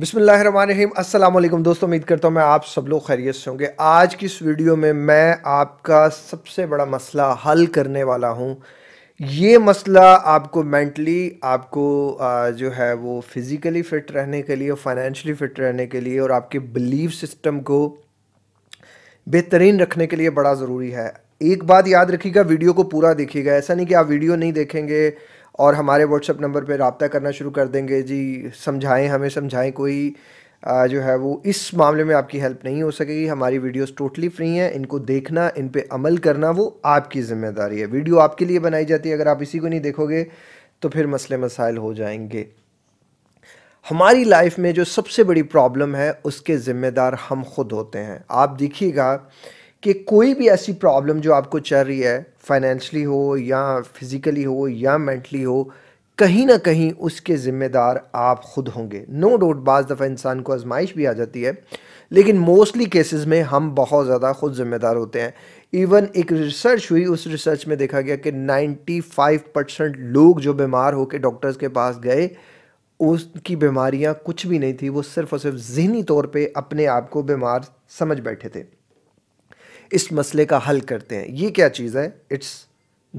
बिसमीम अल्लाम दोस्तों उम्मीद करता हूँ मैं आप सब लोग खैरियत से होंगे आज की इस वीडियो में मैं आपका सबसे बड़ा मसला हल करने वाला हूँ ये मसला आपको मेंटली आपको जो है वो फिज़िकली फ़िट रहने के लिए फ़ाइनेंशली फ़िट रहने के लिए और आपके बिलीव सिस्टम को बेहतरीन रखने के लिए बड़ा ज़रूरी है एक बात याद रखिएगा वीडियो को पूरा देखिएगा ऐसा नहीं कि आप वीडियो नहीं देखेंगे और हमारे व्हाट्सअप नंबर पर रबता करना शुरू कर देंगे जी समझाएँ हमें समझाएँ कोई जो है वो इस मामले में आपकी हेल्प नहीं हो सकेगी हमारी वीडियोस टोटली फ्री हैं इनको देखना इन पे अमल करना वो आपकी ज़िम्मेदारी है वीडियो आपके लिए बनाई जाती है अगर आप इसी को नहीं देखोगे तो फिर मसले मसाइल हो जाएंगे हमारी लाइफ में जो सबसे बड़ी प्रॉब्लम है उसके ज़िम्मेदार हम खुद होते हैं आप देखिएगा कि कोई भी ऐसी प्रॉब्लम जो आपको चल रही है फाइनेंशली हो या फिज़िकली हो या मेंटली हो कहीं ना कहीं उसके ज़िम्मेदार आप ख़ुद होंगे नो डाउट बाज़ दफ़ा इंसान को आजमाइश भी आ जाती है लेकिन मोस्टली केसेस में हम बहुत ज़्यादा ख़ुद ज़िम्मेदार होते हैं इवन एक रिसर्च हुई उस रिसर्च में देखा गया कि 95 परसेंट लोग जो बीमार होकर डॉक्टर्स के पास गए उसकी बीमारियां कुछ भी नहीं थी वो सिर्फ़ और सिर्फ जहनी तौर पे अपने आप को बीमार समझ बैठे थे इस मसले का हल करते हैं ये क्या चीज़ है इट्स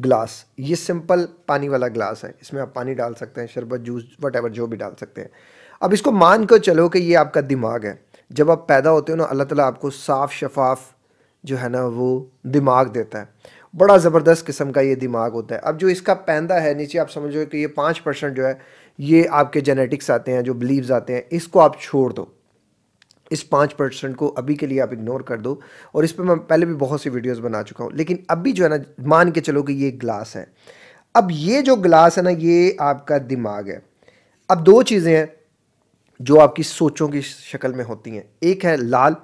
ग्लास ये सिंपल पानी वाला ग्लास है इसमें आप पानी डाल सकते हैं शरबत जूस वट जो भी डाल सकते हैं अब इसको मान कर चलो कि ये आपका दिमाग है जब आप पैदा होते हो ना अल्लाह ताला आपको साफ़ शफाफ जो है ना वो दिमाग देता है बड़ा ज़बरदस्त किस्म का ये दिमाग होता है अब जो इसका पैदा है नीचे आप समझो कि ये पाँच परसेंट जो है ये आपके जेनेटिक्स आते हैं जो बिलीव्स आते हैं इसको आप छोड़ दो इस पाँच परसेंट को अभी के लिए आप इग्नोर कर दो और इस पर मैं पहले भी बहुत सी वीडियोस बना चुका हूँ लेकिन अभी जो है ना मान के चलो कि ये ग्लास है अब ये जो ग्लास है ना ये आपका दिमाग है अब दो चीज़ें हैं जो आपकी सोचों की शक्ल में होती हैं एक है लाल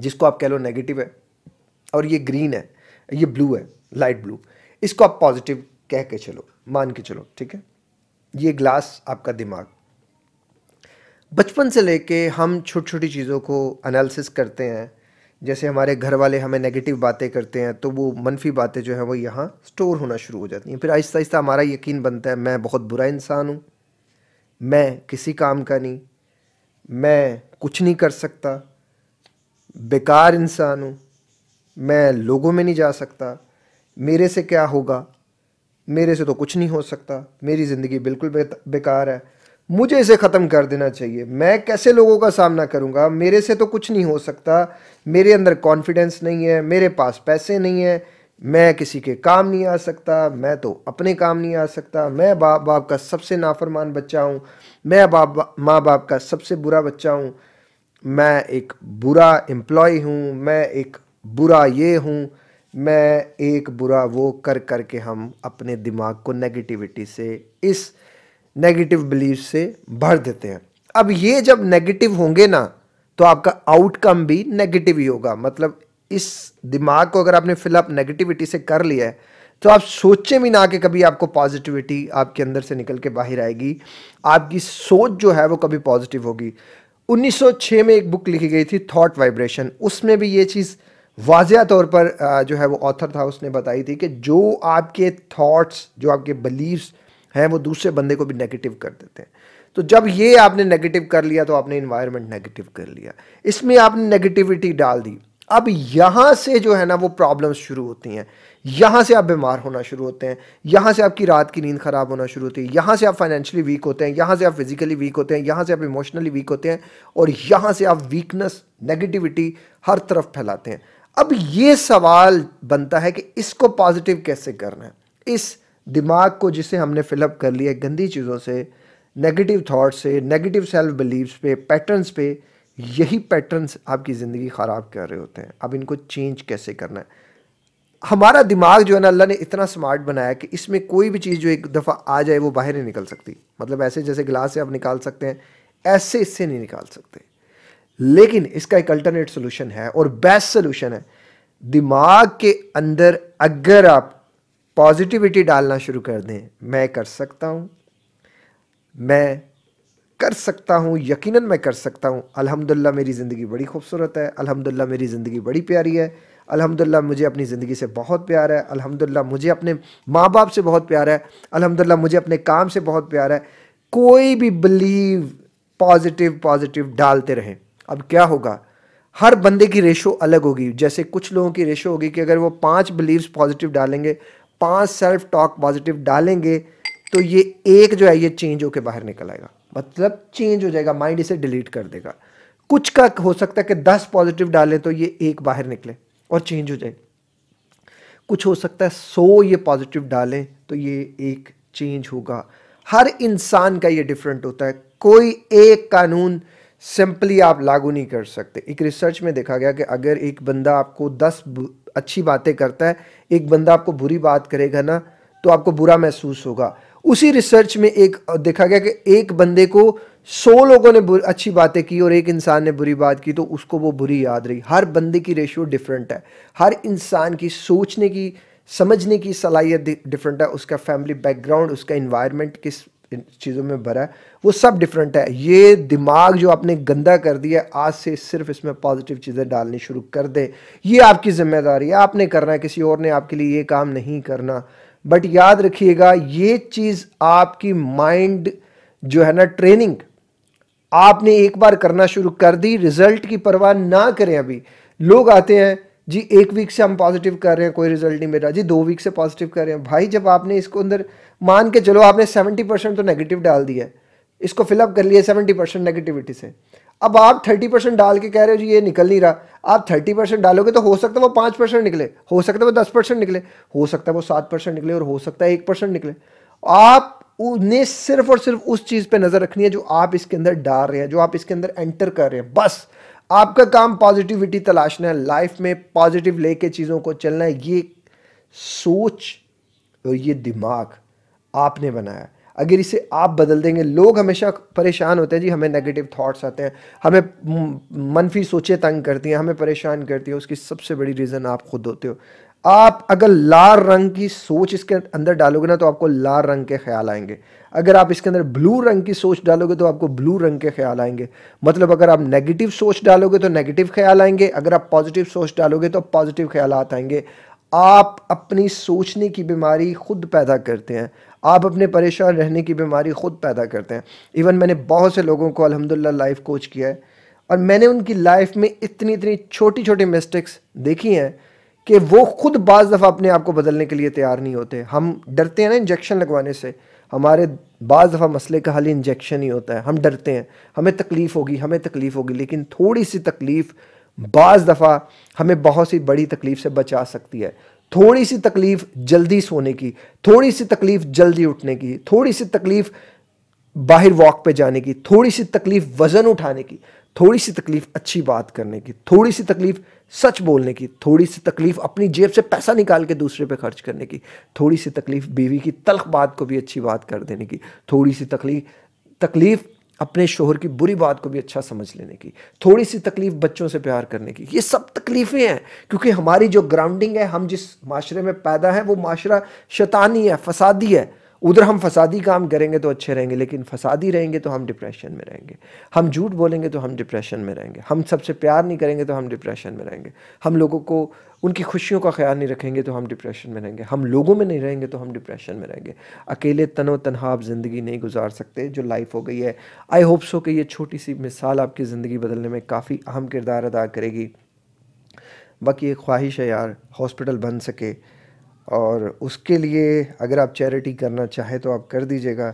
जिसको आप कह लो नेगेटिव है और ये ग्रीन है ये ब्लू है लाइट ब्लू इसको आप पॉजिटिव कह के चलो मान के चलो ठीक है ये ग्लास आपका दिमाग बचपन से लेके हम छोटी छोटी चीज़ों को एनालिसिस करते हैं जैसे हमारे घर वाले हमें नेगेटिव बातें करते हैं तो वो मनफी बातें जो हैं वो यहाँ स्टोर होना शुरू हो जाती हैं फिर आहिस्ता आहिस्ता हमारा यकीन बनता है मैं बहुत बुरा इंसान हूँ मैं किसी काम का नहीं मैं कुछ नहीं कर सकता बेकार इंसान हूँ मैं लोगों में नहीं जा सकता मेरे से क्या होगा मेरे से तो कुछ नहीं हो सकता मेरी ज़िंदगी बिल्कुल बेकार है मुझे इसे ख़त्म कर देना चाहिए मैं कैसे लोगों का सामना करूंगा मेरे से तो कुछ नहीं हो सकता मेरे अंदर कॉन्फिडेंस नहीं है मेरे पास पैसे नहीं है मैं किसी के काम नहीं आ सकता मैं तो अपने काम नहीं आ सकता मैं बाप बाप का सबसे नाफरमान बच्चा हूँ मैं बाप माँ बाप का सबसे बुरा बच्चा हूँ मैं एक बुरा एम्प्लॉय हूँ मैं एक बुरा ये हूँ मैं एक बुरा वो कर करके हम अपने दिमाग को नेगेटिविटी से इस नेगेटिव बिलीव से भर देते हैं अब ये जब नेगेटिव होंगे ना तो आपका आउटकम भी नेगेटिव ही होगा मतलब इस दिमाग को अगर आपने फिलअप नेगेटिविटी से कर लिया है तो आप सोचे भी ना कि कभी आपको पॉजिटिविटी आपके अंदर से निकल के बाहर आएगी आपकी सोच जो है वो कभी पॉजिटिव होगी 1906 में एक बुक लिखी गई थी थॉट वाइब्रेशन उसमें भी ये चीज़ वाजिया तौर पर जो है वो ऑथर था उसने बताई थी कि जो आपके थॉट्स जो आपके बिलीव्स हैं वो दूसरे बंदे को भी नेगेटिव कर देते हैं तो जब ये आपने नेगेटिव कर लिया तो आपने इन्वायरमेंट नेगेटिव कर लिया इसमें आपने नेगेटिविटी डाल दी अब यहाँ से जो है ना वो प्रॉब्लम्स शुरू होती हैं यहाँ से आप बीमार होना शुरू होते हैं यहाँ से आपकी रात की नींद ख़राब होना शुरू होती है यहाँ से आप फाइनेंशियली वीक होते हैं यहाँ से आप फिजिकली वीक होते हैं यहाँ से आप इमोशनली वीक होते हैं और यहाँ से आप वीकनेस नेगेटिविटी हर तरफ फैलाते हैं अब ये सवाल बनता है कि इसको पॉजिटिव कैसे करना है इस दिमाग को जिसे हमने फिलअप कर लिया गंदी चीज़ों से नेगेटिव थाट्स से नेगेटिव सेल्फ बिलीव्स पे पैटर्न्स पे यही पैटर्न्स आपकी ज़िंदगी ख़राब कर रहे होते हैं अब इनको चेंज कैसे करना है हमारा दिमाग जो है ना अल्लाह ने इतना स्मार्ट बनाया कि इसमें कोई भी चीज़ जो एक दफ़ा आ जाए वो बाहर नहीं निकल सकती मतलब ऐसे जैसे गिलास से आप निकाल सकते हैं ऐसे इससे नहीं निकाल सकते लेकिन इसका एक अल्टरनेट सोल्यूशन है और बेस्ट सोल्यूशन है दिमाग के अंदर अगर आप पॉजिटिविटी डालना शुरू कर दें मैं कर सकता हूँ मैं कर सकता हूँ यकीनन मैं कर सकता हूँ अल्हम्दुलिल्लाह मेरी ज़िंदगी बड़ी खूबसूरत है अल्हम्दुलिल्लाह मेरी ज़िंदगी बड़ी प्यारी है अल्हम्दुलिल्लाह मुझे अपनी ज़िंदगी से बहुत प्यार है अल्हम्दुलिल्लाह मुझे अपने माँ बाप से बहुत प्यार है अल्हम्दुलिल्लाह मुझे अपने काम से बहुत प्यार है कोई भी बिलीव पॉजिटिव पॉजिटिव डालते रहें अब क्या होगा हर बंदे की रेशो अलग होगी जैसे कुछ लोगों की रेशो होगी कि अगर वो पाँच बिलीव्स पॉजिटिव डालेंगे पांच सेल्फ टॉक पॉजिटिव डालेंगे तो ये एक जो है ये चेंज होकर बाहर निकल आएगा मतलब चेंज हो जाएगा माइंड इसे डिलीट कर देगा कुछ का हो सकता है कि दस पॉजिटिव डालें तो ये एक बाहर निकले और चेंज हो जाए कुछ हो सकता है सौ ये पॉजिटिव डालें तो ये एक चेंज होगा हर इंसान का ये डिफरेंट होता है कोई एक कानून सिंपली आप लागू नहीं कर सकते एक रिसर्च में देखा गया कि अगर एक बंदा आपको दस अच्छी बातें करता है एक बंदा आपको बुरी बात करेगा ना तो आपको बुरा महसूस होगा उसी रिसर्च में एक देखा गया कि एक बंदे को सौ लोगों ने अच्छी बातें की और एक इंसान ने बुरी बात की तो उसको वो बुरी याद रही हर बंदे की रेशियो डिफरेंट है हर इंसान की सोचने की समझने की सलाहियत डिफरेंट है उसका फैमिली बैकग्राउंड उसका इन्वायरमेंट किस चीज़ों में भरा है वो सब डिफरेंट है ये दिमाग जो आपने गंदा कर दिया आज से सिर्फ इसमें पॉजिटिव चीज़ें डालनी शुरू कर दें ये आपकी जिम्मेदारी है आपने करना है किसी और ने आपके लिए ये काम नहीं करना बट याद रखिएगा ये चीज़ आपकी माइंड जो है ना ट्रेनिंग आपने एक बार करना शुरू कर दी रिजल्ट की परवाह ना करें अभी लोग आते हैं जी एक वीक से हम पॉजिटिव कर रहे हैं कोई रिजल्ट नहीं मिल रहा जी दो वीक से पॉजिटिव कर रहे हैं भाई जब आपने इसको अंदर मान के चलो आपने सेवेंटी परसेंट तो नेगेटिव डाल दिया है इसको फिलअप कर लिया सेवेंटी परसेंट नेगेटिविटी से अब आप थर्टी परसेंट डाल के कह रहे हो जी ये निकल नहीं रहा आप थर्टी परसेंट डालोगे तो हो सकता है वो पाँच परसेंट निकले हो सकता है वो दस परसेंट निकले हो सकता है वो सात परसेंट निकले और हो सकता है एक परसेंट निकले आप उन्हें सिर्फ और सिर्फ उस चीज़ पर नज़र रखनी है जो आप इसके अंदर डाल रहे हैं जो आप इसके अंदर एंटर कर रहे हैं बस आपका काम पॉजिटिविटी तलाशना है लाइफ में पॉजिटिव लेके चीज़ों को चलना है ये सोच और ये दिमाग आपने बनाया अगर इसे आप बदल देंगे लोग हमेशा परेशान होते हैं जी हमें नेगेटिव थॉट्स आते हैं हमें मनफी सोचें तंग करती हैं हमें परेशान करती है उसकी सबसे बड़ी रीज़न आप खुद होते हो आप अगर लाल रंग की सोच इसके अंदर डालोगे ना तो आपको लाल रंग के ख्याल आएंगे अगर आप इसके अंदर ब्लू रंग की सोच डालोगे तो आपको ब्लू रंग के ख्याल आएंगे मतलब अगर आप नेगेटिव सोच डालोगे तो नेगेटिव ख्याल आएंगे अगर आप पॉजिटिव सोच डालोगे तो पॉजिटिव ख्याल आएंगे आप अपनी सोचने की बीमारी खुद पैदा करते हैं आप अपने परेशान रहने की बीमारी खुद पैदा करते हैं इवन मैंने बहुत से लोगों को अलहमदिल्ला लाइफ कोच किया है और मैंने उनकी लाइफ में इतनी इतनी छोटी छोटी मिस्टेक्स देखी हैं कि वो खुद बाज़ दफ़ा अपने आप को बदलने के लिए तैयार नहीं होते हम डरते हैं ना इंजेक्शन लगवाने से हमारे बाज़ दफ़ा मसले का हल इंजेक्शन ही होता है हम डरते हैं हमें तकलीफ़ होगी हमें तकलीफ़ होगी लेकिन थोड़ी सी तकलीफ़ बाज़ दफ़ा हमें बहुत सी बड़ी तकलीफ़ से बचा सकती है थोड़ी सी तकलीफ़ जल्दी सोने की थोड़ी सी तकलीफ़ जल्दी उठने की थोड़ी सी तकलीफ़ बाहर वॉक पे जाने की थोड़ी सी तकलीफ़ वज़न उठाने की थोड़ी सी तकलीफ़ अच्छी बात करने की थोड़ी सी तकलीफ़ सच बोलने की थोड़ी सी तकलीफ़ अपनी जेब से पैसा निकाल के दूसरे पे खर्च करने की थोड़ी सी तकलीफ़ बीवी की तलख बात को भी अच्छी बात कर देने की थोड़ी सी तकलीफ तकलीफ़ अपने शोहर की बुरी बात को भी अच्छा समझ लेने की थोड़ी सी तकलीफ़ बच्चों से प्यार करने की ये सब तकलीफ़ें हैं क्योंकि हमारी जो ग्राउंडिंग है हम जिस माशरे में पैदा हैं वो माशरा शैतानी है फसादी है उधर हम फसादी काम करेंगे तो अच्छे रहेंगे लेकिन फसादी रहेंगे तो हम डिप्रेशन में रहेंगे हम झूठ बोलेंगे तो हम डिप्रेशन में रहेंगे हम सबसे प्यार नहीं करेंगे तो हम डिप्रेशन में रहेंगे हम लोगों को उनकी खुशियों का ख्याल नहीं रखेंगे तो हम डिप्रेशन में रहेंगे हम लोगों में नहीं रहेंगे तो हम डिप्रेशन में रहेंगे अकेले तनो तनहा आप ज़िंदगी नहीं गुजार सकते जो लाइफ हो गई है आई होप सो कि ये छोटी सी मिसाल आपकी ज़िंदगी बदलने में काफ़ी अहम किरदार अदा करेगी बाकी एक ख्वाहिश है यार हॉस्पिटल बन सके और उसके लिए अगर आप चैरिटी करना चाहें तो आप कर दीजिएगा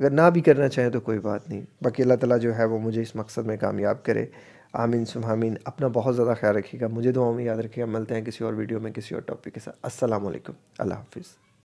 अगर ना भी करना चाहें तो कोई बात नहीं बाकी अल्लाह ताला जो है वो मुझे इस मकसद में कामयाब करे आमीन आमीन अपना बहुत ज़्यादा ख्याल रखिएगा मुझे दुआओं में याद रखिएगा मिलते हैं किसी और वीडियो में किसी और टॉपिक के साथ असलम अल्लाह हाफिज़